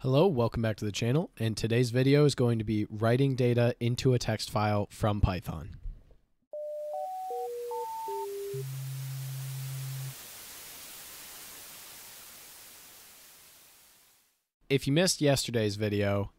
Hello, welcome back to the channel, and today's video is going to be writing data into a text file from Python. If you missed yesterday's video,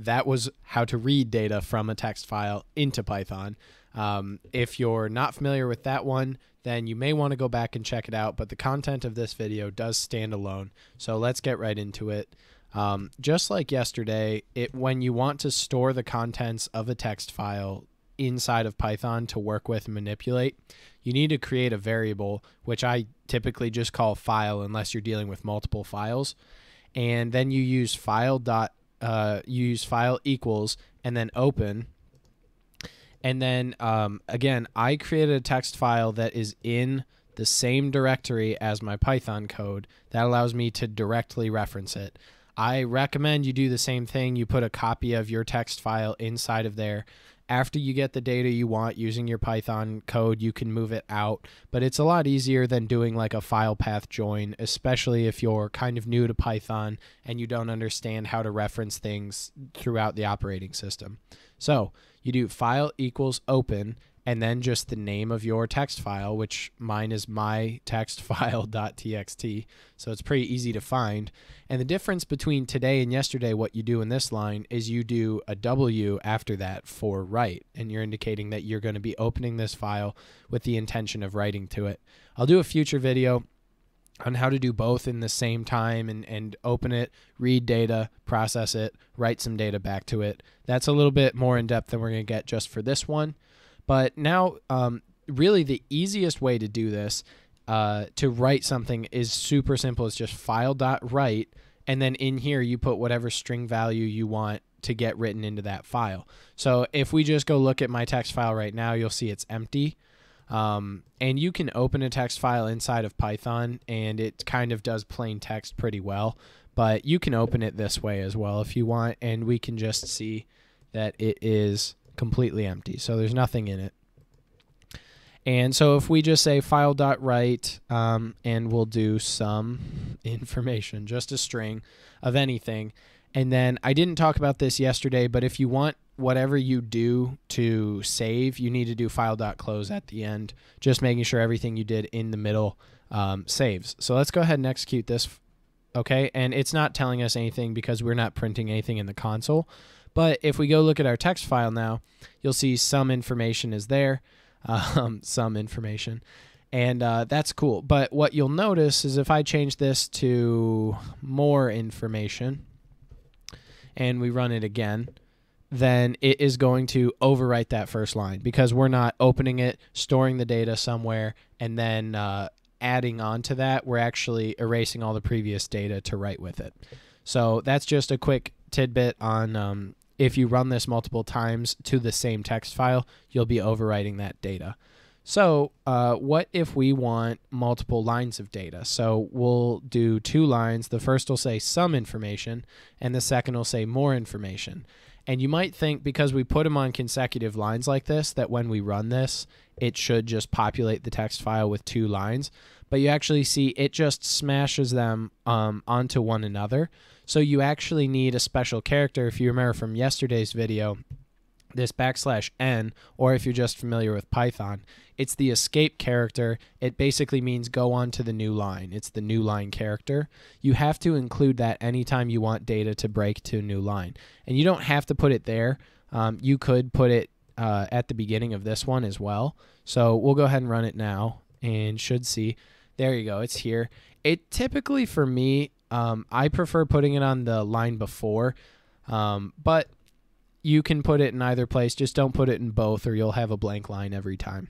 that was how to read data from a text file into Python. Um, if you're not familiar with that one, then you may want to go back and check it out, but the content of this video does stand alone, so let's get right into it. Um, just like yesterday, it when you want to store the contents of a text file inside of Python to work with and manipulate, you need to create a variable, which I typically just call file unless you're dealing with multiple files. And then you use file dot uh, use file equals and then open. And then um, again, I created a text file that is in the same directory as my Python code. That allows me to directly reference it. I recommend you do the same thing. You put a copy of your text file inside of there. After you get the data you want using your Python code, you can move it out. But it's a lot easier than doing like a file path join, especially if you're kind of new to Python and you don't understand how to reference things throughout the operating system. So you do file equals open and then just the name of your text file, which mine is my textfile.txt. So it's pretty easy to find. And the difference between today and yesterday, what you do in this line is you do a W after that for write, and you're indicating that you're going to be opening this file with the intention of writing to it. I'll do a future video on how to do both in the same time and, and open it, read data, process it, write some data back to it. That's a little bit more in depth than we're going to get just for this one. But now, um, really, the easiest way to do this, uh, to write something, is super simple. It's just file dot write, and then in here you put whatever string value you want to get written into that file. So if we just go look at my text file right now, you'll see it's empty. Um, and you can open a text file inside of Python, and it kind of does plain text pretty well. But you can open it this way as well if you want, and we can just see that it is completely empty. So there's nothing in it. And so if we just say file.write um, and we'll do some information, just a string of anything. And then I didn't talk about this yesterday, but if you want whatever you do to save, you need to do file.close at the end, just making sure everything you did in the middle um, saves. So let's go ahead and execute this. Okay, and it's not telling us anything because we're not printing anything in the console. But if we go look at our text file now, you'll see some information is there, um, some information, and uh, that's cool. But what you'll notice is if I change this to more information and we run it again, then it is going to overwrite that first line because we're not opening it, storing the data somewhere, and then uh, adding on to that, we're actually erasing all the previous data to write with it. So that's just a quick tidbit on um, if you run this multiple times to the same text file, you'll be overwriting that data. So uh, what if we want multiple lines of data? So we'll do two lines. The first will say some information, and the second will say more information. And you might think because we put them on consecutive lines like this, that when we run this, it should just populate the text file with two lines. But you actually see it just smashes them um, onto one another. So you actually need a special character. If you remember from yesterday's video, this backslash n, or if you're just familiar with Python, it's the escape character. It basically means go on to the new line. It's the new line character. You have to include that anytime you want data to break to a new line. And you don't have to put it there. Um, you could put it uh, at the beginning of this one as well. So we'll go ahead and run it now and should see. There you go. It's here. It typically, for me, um, I prefer putting it on the line before. Um, but you can put it in either place. Just don't put it in both, or you'll have a blank line every time.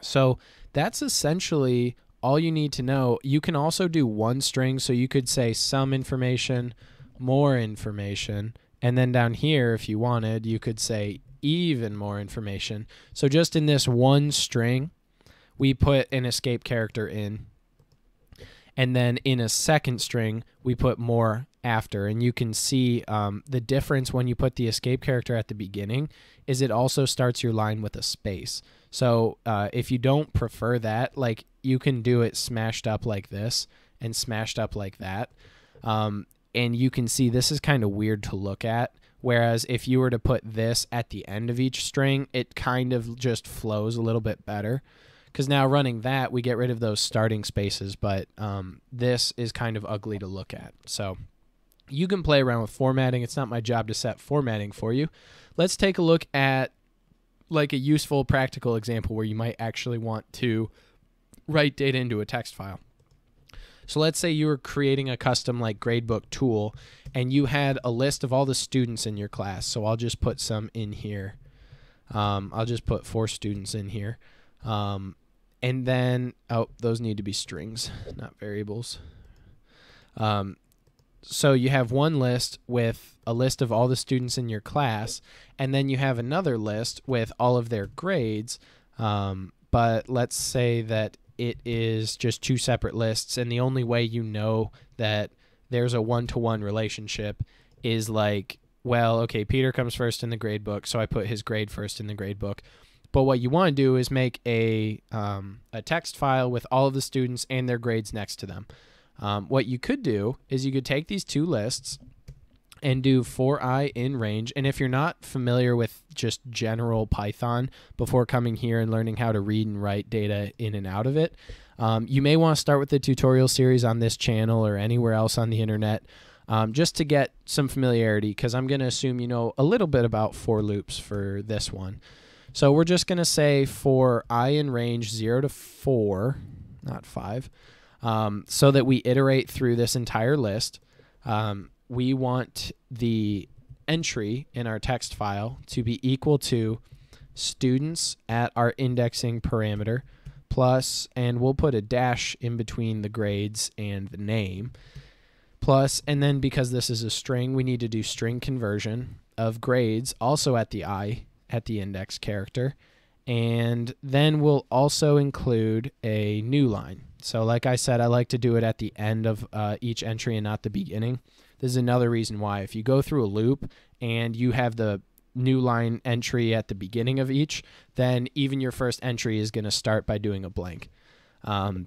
So that's essentially all you need to know. You can also do one string. So you could say some information, more information. And then down here, if you wanted, you could say even more information. So just in this one string, we put an escape character in. And then in a second string, we put more after and you can see um, the difference when you put the escape character at the beginning is it also starts your line with a space so uh, if you don't prefer that like you can do it smashed up like this and smashed up like that um, and you can see this is kind of weird to look at whereas if you were to put this at the end of each string it kind of just flows a little bit better because now running that we get rid of those starting spaces but um, this is kind of ugly to look at so you can play around with formatting. It's not my job to set formatting for you. Let's take a look at like a useful practical example where you might actually want to write data into a text file. So let's say you were creating a custom like gradebook tool and you had a list of all the students in your class. So I'll just put some in here. Um, I'll just put four students in here. Um, and then, oh, those need to be strings, not variables. Um, so you have one list with a list of all the students in your class, and then you have another list with all of their grades. Um, but let's say that it is just two separate lists, and the only way you know that there's a one to one relationship is like, well, okay, Peter comes first in the grade book, so I put his grade first in the grade book. But what you want to do is make a, um, a text file with all of the students and their grades next to them. Um, what you could do is you could take these two lists and do for i in range. And if you're not familiar with just general Python before coming here and learning how to read and write data in and out of it, um, you may want to start with the tutorial series on this channel or anywhere else on the internet um, just to get some familiarity because I'm going to assume you know a little bit about for loops for this one. So we're just going to say for i in range 0 to 4, not 5 um, so that we iterate through this entire list. Um, we want the entry in our text file to be equal to students at our indexing parameter plus, and we'll put a dash in between the grades and the name plus, and then because this is a string, we need to do string conversion of grades also at the i at the index character. And then we'll also include a new line. So, like I said, I like to do it at the end of uh, each entry and not the beginning. This is another reason why. If you go through a loop and you have the new line entry at the beginning of each, then even your first entry is going to start by doing a blank. Um,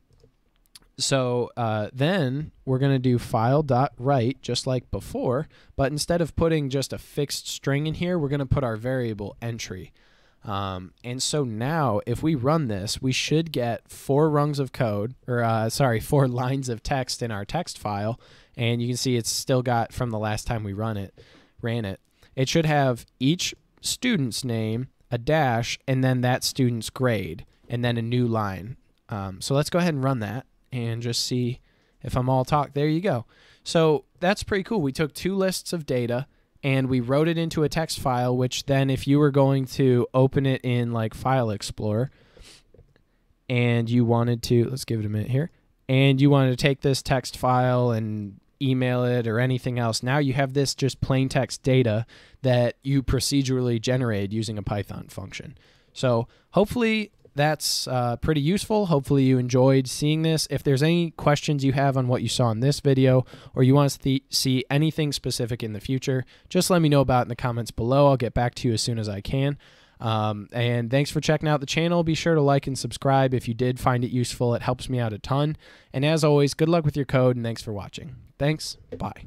so uh, then we're going to do file.write just like before, but instead of putting just a fixed string in here, we're going to put our variable entry. Um, and so now, if we run this, we should get four rungs of code, or uh, sorry, four lines of text in our text file. And you can see it's still got from the last time we run it, ran it. It should have each student's name, a dash, and then that student's grade, and then a new line. Um, so let's go ahead and run that and just see if I'm all talk. There you go. So that's pretty cool. We took two lists of data and we wrote it into a text file, which then, if you were going to open it in like File Explorer and you wanted to, let's give it a minute here, and you wanted to take this text file and email it or anything else, now you have this just plain text data that you procedurally generated using a Python function. So hopefully that's uh, pretty useful. Hopefully, you enjoyed seeing this. If there's any questions you have on what you saw in this video, or you want to see anything specific in the future, just let me know about in the comments below. I'll get back to you as soon as I can. Um, and thanks for checking out the channel. Be sure to like and subscribe if you did find it useful. It helps me out a ton. And as always, good luck with your code and thanks for watching. Thanks. Bye.